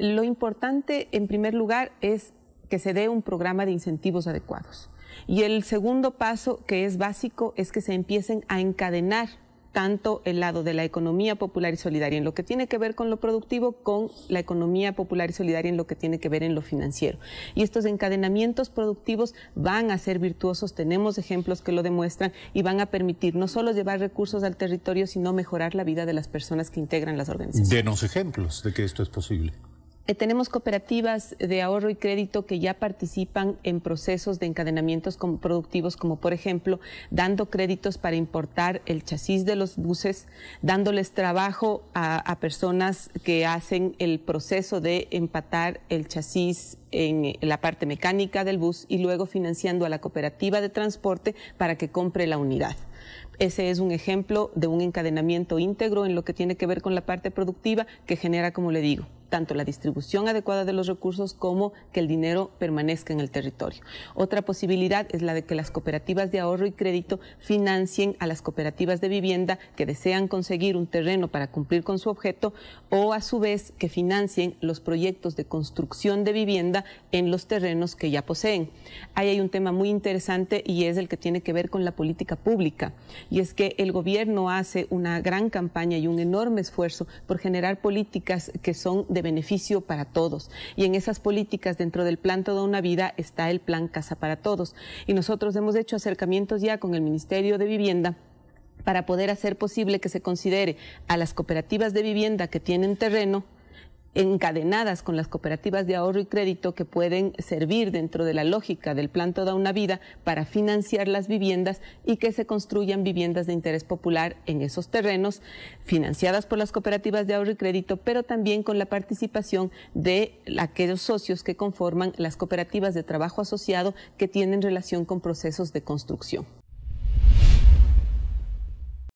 lo importante, en primer lugar, es que se dé un programa de incentivos adecuados. Y el segundo paso, que es básico, es que se empiecen a encadenar tanto el lado de la economía popular y solidaria en lo que tiene que ver con lo productivo, con la economía popular y solidaria en lo que tiene que ver en lo financiero. Y estos encadenamientos productivos van a ser virtuosos, tenemos ejemplos que lo demuestran y van a permitir no solo llevar recursos al territorio, sino mejorar la vida de las personas que integran las organizaciones. Denos ejemplos de que esto es posible. Eh, tenemos cooperativas de ahorro y crédito que ya participan en procesos de encadenamientos productivos, como por ejemplo dando créditos para importar el chasis de los buses, dándoles trabajo a, a personas que hacen el proceso de empatar el chasis en la parte mecánica del bus y luego financiando a la cooperativa de transporte para que compre la unidad. Ese es un ejemplo de un encadenamiento íntegro en lo que tiene que ver con la parte productiva que genera, como le digo, tanto la distribución adecuada de los recursos como que el dinero permanezca en el territorio. Otra posibilidad es la de que las cooperativas de ahorro y crédito financien a las cooperativas de vivienda que desean conseguir un terreno para cumplir con su objeto o a su vez que financien los proyectos de construcción de vivienda en los terrenos que ya poseen. Ahí hay un tema muy interesante y es el que tiene que ver con la política pública. Y es que el gobierno hace una gran campaña y un enorme esfuerzo por generar políticas que son de beneficio para todos. Y en esas políticas dentro del plan Toda una Vida está el plan Casa para Todos. Y nosotros hemos hecho acercamientos ya con el Ministerio de Vivienda para poder hacer posible que se considere a las cooperativas de vivienda que tienen terreno, encadenadas con las cooperativas de ahorro y crédito que pueden servir dentro de la lógica del plan Toda una Vida para financiar las viviendas y que se construyan viviendas de interés popular en esos terrenos, financiadas por las cooperativas de ahorro y crédito, pero también con la participación de aquellos socios que conforman las cooperativas de trabajo asociado que tienen relación con procesos de construcción.